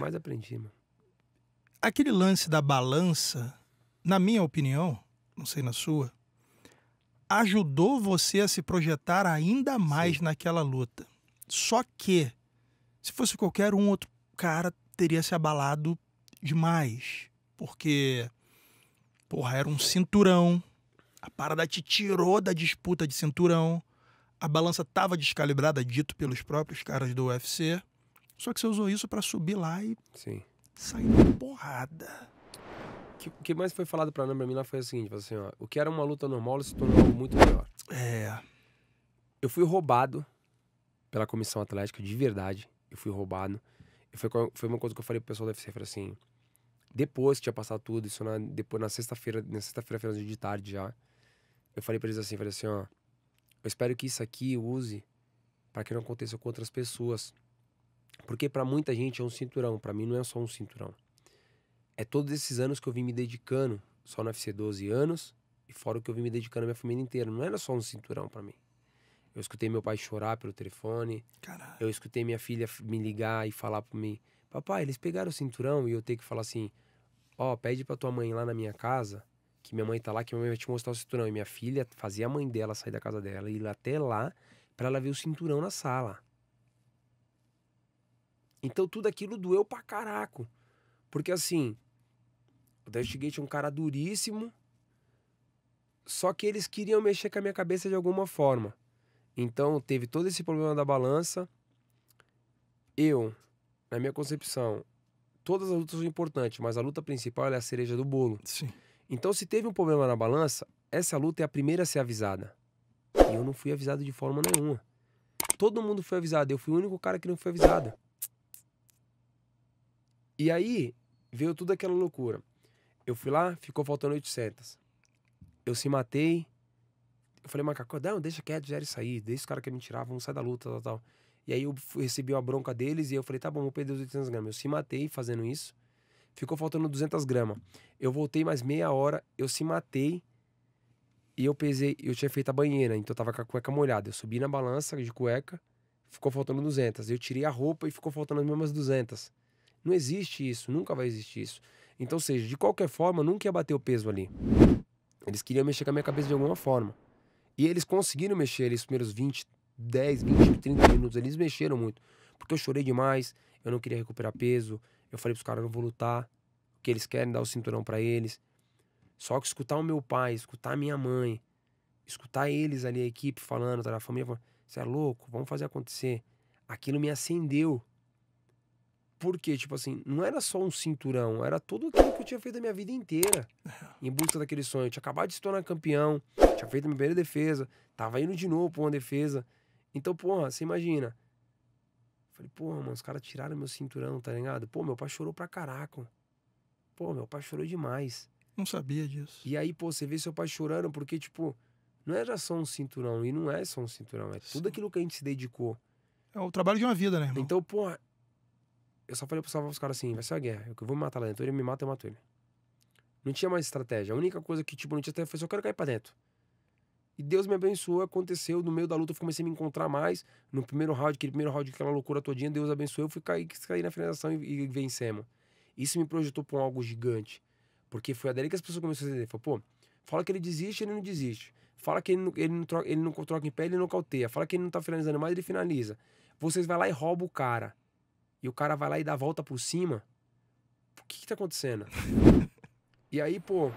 mais aprendi, mano. Aquele lance da balança, na minha opinião, não sei na sua, ajudou você a se projetar ainda mais Sim. naquela luta. Só que, se fosse qualquer um outro cara, teria se abalado demais. Porque, porra, era um cinturão. A parada te tirou da disputa de cinturão. A balança tava descalibrada, dito pelos próprios caras do UFC. Só que você usou isso para subir lá e Sim. sair de porrada. O que, mais foi falado pra, pra mim lá foi o seguinte: assim, ó, o que era uma luta normal se tornou algo muito melhor. É. Eu fui roubado pela comissão atlética, de verdade. Eu fui roubado. E foi, foi uma coisa que eu falei pro pessoal da UFC: falei assim, depois que tinha passado tudo, isso na, depois, na sexta-feira, na sexta-feira, feira de tarde já, eu falei pra eles assim: falei assim, ó, eu espero que isso aqui use para que não aconteça com outras pessoas. Porque para muita gente é um cinturão, para mim não é só um cinturão. É todos esses anos que eu vim me dedicando, só no UFC 12 anos, e fora o que eu vim me dedicando a minha família inteira. Não era só um cinturão para mim. Eu escutei meu pai chorar pelo telefone. Caralho. Eu escutei minha filha me ligar e falar para mim: Papai, eles pegaram o cinturão e eu tenho que falar assim: Ó, oh, pede para tua mãe lá na minha casa, que minha mãe tá lá, que minha mãe vai te mostrar o cinturão. E minha filha fazia a mãe dela sair da casa dela e ir até lá para ela ver o cinturão na sala. Então tudo aquilo doeu pra caraco. Porque assim, o Dashgate Gate é um cara duríssimo, só que eles queriam mexer com a minha cabeça de alguma forma. Então teve todo esse problema da balança. Eu, na minha concepção, todas as lutas são importantes, mas a luta principal é a cereja do bolo. Sim. Então se teve um problema na balança, essa luta é a primeira a ser avisada. E eu não fui avisado de forma nenhuma. Todo mundo foi avisado, eu fui o único cara que não foi avisado. E aí veio tudo aquela loucura. Eu fui lá, ficou faltando 800. Eu se matei. Eu falei, macaco, não, deixa quieto, gera isso aí. Deixa os caras que me tirar, vamos sair da luta, tal, tal. E aí eu recebi uma bronca deles e eu falei, tá bom, vou perder os 800 gramas. Eu se matei fazendo isso. Ficou faltando 200 gramas. Eu voltei mais meia hora, eu se matei. E eu pesei, eu tinha feito a banheira, então eu tava com a cueca molhada. Eu subi na balança de cueca, ficou faltando 200. Eu tirei a roupa e ficou faltando as mesmas 200. Não existe isso, nunca vai existir isso. Então, seja, de qualquer forma, nunca ia bater o peso ali. Eles queriam mexer com a minha cabeça de alguma forma. E eles conseguiram mexer ali, os primeiros 20, 10, 20, 30 minutos. Eles mexeram muito. Porque eu chorei demais, eu não queria recuperar peso. Eu falei pros caras, não vou lutar. porque eles querem, dar o cinturão para eles. Só que escutar o meu pai, escutar a minha mãe, escutar eles ali, a equipe falando, a família falando, você é louco, vamos fazer acontecer. Aquilo me acendeu. Porque, tipo assim, não era só um cinturão, era tudo aquilo que eu tinha feito a minha vida inteira é. em busca daquele sonho. Eu tinha acabado de se tornar campeão, tinha feito a minha primeira defesa, tava indo de novo pra uma defesa. Então, porra, você imagina. falei, porra, mano, os caras tiraram meu cinturão, tá ligado? Pô, meu pai chorou pra caraca. Pô, meu pai chorou demais. Não sabia disso. E aí, pô, você vê seu pai chorando porque, tipo, não era só um cinturão, e não é só um cinturão, é Sim. tudo aquilo que a gente se dedicou. É o trabalho de uma vida, né, irmão? Então, porra, eu só falei para os caras assim: vai ser uma guerra. Eu vou me matar lá dentro. Ele me mata, eu mato ele. Não tinha mais estratégia. A única coisa que, tipo, não tinha estratégia foi só eu quero cair pra dentro. E Deus me abençoou, aconteceu. No meio da luta eu comecei a me encontrar mais. No primeiro round, aquele primeiro round, aquela loucura todinha, Deus abençoou. Eu fui cair, cair na finalização e, e vencemos. Isso me projetou pra um algo gigante. Porque foi a dele que as pessoas começaram a entender. Falou, pô, fala que ele desiste, ele não desiste. Fala que ele não, ele não, troca, ele não troca em pé, ele não cauteia. Fala que ele não tá finalizando mais, ele finaliza. Vocês vai lá e rouba o cara e o cara vai lá e dá a volta por cima, o que que tá acontecendo? e aí, pô,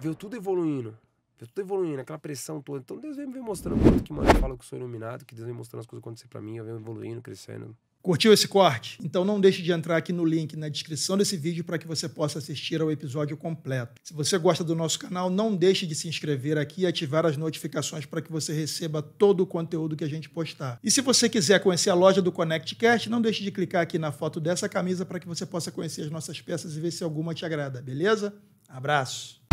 veio tudo evoluindo. Veio tudo evoluindo, aquela pressão toda. Então Deus vem me mostrando que, mano, eu falo que eu sou iluminado, que Deus vem mostrando as coisas acontecer para mim, eu venho evoluindo, crescendo, Curtiu esse corte? Então não deixe de entrar aqui no link na descrição desse vídeo para que você possa assistir ao episódio completo. Se você gosta do nosso canal, não deixe de se inscrever aqui e ativar as notificações para que você receba todo o conteúdo que a gente postar. E se você quiser conhecer a loja do ConnectCast, não deixe de clicar aqui na foto dessa camisa para que você possa conhecer as nossas peças e ver se alguma te agrada, beleza? Abraço!